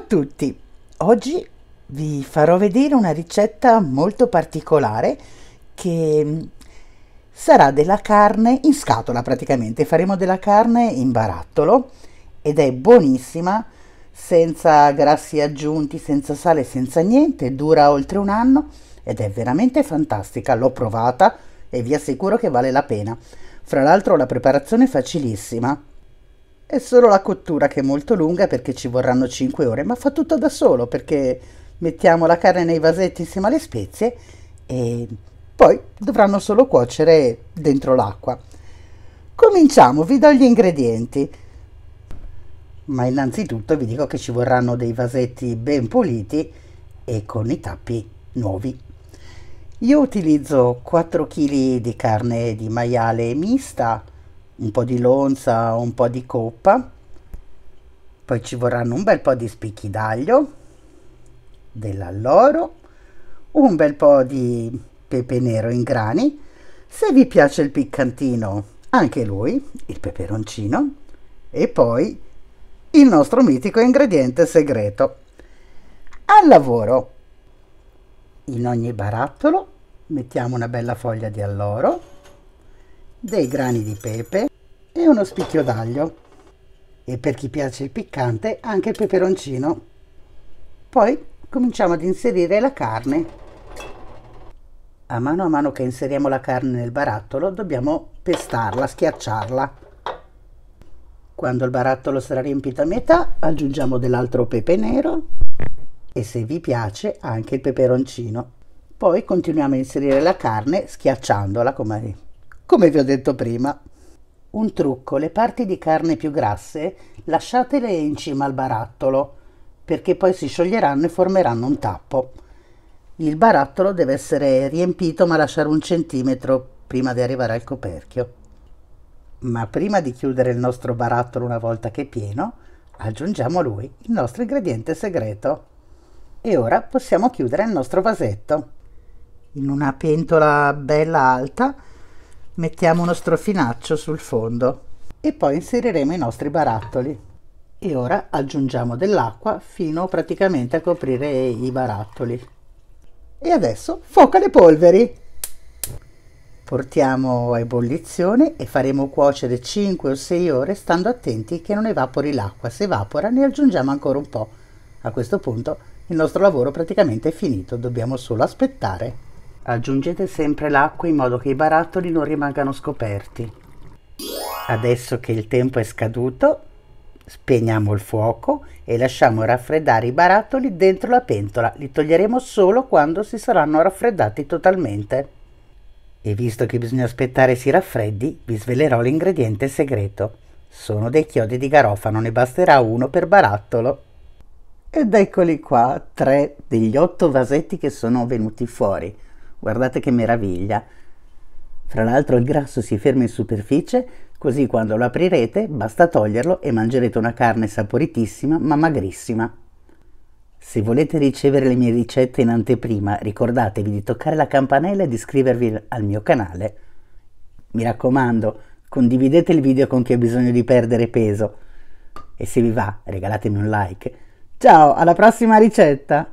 a tutti! Oggi vi farò vedere una ricetta molto particolare che mm, sarà della carne in scatola praticamente. Faremo della carne in barattolo ed è buonissima, senza grassi aggiunti, senza sale, senza niente. Dura oltre un anno ed è veramente fantastica. L'ho provata e vi assicuro che vale la pena. Fra l'altro la preparazione è facilissima è solo la cottura che è molto lunga perché ci vorranno 5 ore, ma fa tutto da solo perché mettiamo la carne nei vasetti insieme alle spezie e poi dovranno solo cuocere dentro l'acqua. Cominciamo, vi do gli ingredienti. Ma innanzitutto vi dico che ci vorranno dei vasetti ben puliti e con i tappi nuovi. Io utilizzo 4 kg di carne di maiale mista, un po' di lonza, un po' di coppa, poi ci vorranno un bel po' di spicchi d'aglio, dell'alloro, un bel po' di pepe nero in grani, se vi piace il piccantino anche lui, il peperoncino, e poi il nostro mitico ingrediente segreto. Al lavoro! In ogni barattolo mettiamo una bella foglia di alloro, dei grani di pepe, e uno spicchio d'aglio e per chi piace il piccante anche il peperoncino. Poi cominciamo ad inserire la carne. A mano a mano che inseriamo la carne nel barattolo dobbiamo pestarla, schiacciarla. Quando il barattolo sarà riempito a metà aggiungiamo dell'altro pepe nero e se vi piace anche il peperoncino. Poi continuiamo a inserire la carne schiacciandola come, come vi ho detto prima. Un trucco, le parti di carne più grasse lasciatele in cima al barattolo, perché poi si scioglieranno e formeranno un tappo. Il barattolo deve essere riempito ma lasciare un centimetro prima di arrivare al coperchio. Ma prima di chiudere il nostro barattolo una volta che è pieno, aggiungiamo a lui il nostro ingrediente segreto. E ora possiamo chiudere il nostro vasetto. In una pentola bella alta Mettiamo uno strofinaccio sul fondo e poi inseriremo i nostri barattoli. E ora aggiungiamo dell'acqua fino praticamente a coprire i barattoli. E adesso foca le polveri! Portiamo a ebollizione e faremo cuocere 5 o 6 ore stando attenti che non evapori l'acqua. Se evapora ne aggiungiamo ancora un po'. A questo punto il nostro lavoro praticamente è finito, dobbiamo solo aspettare Aggiungete sempre l'acqua in modo che i barattoli non rimangano scoperti. Adesso che il tempo è scaduto, spegniamo il fuoco e lasciamo raffreddare i barattoli dentro la pentola. Li toglieremo solo quando si saranno raffreddati totalmente. E visto che bisogna aspettare si raffreddi, vi svelerò l'ingrediente segreto. Sono dei chiodi di garofano, ne basterà uno per barattolo. Ed eccoli qua, tre degli otto vasetti che sono venuti fuori. Guardate che meraviglia! Fra l'altro il grasso si ferma in superficie, così quando lo aprirete basta toglierlo e mangerete una carne saporitissima ma magrissima. Se volete ricevere le mie ricette in anteprima, ricordatevi di toccare la campanella e di iscrivervi al mio canale. Mi raccomando, condividete il video con chi ha bisogno di perdere peso. E se vi va, regalatemi un like. Ciao, alla prossima ricetta!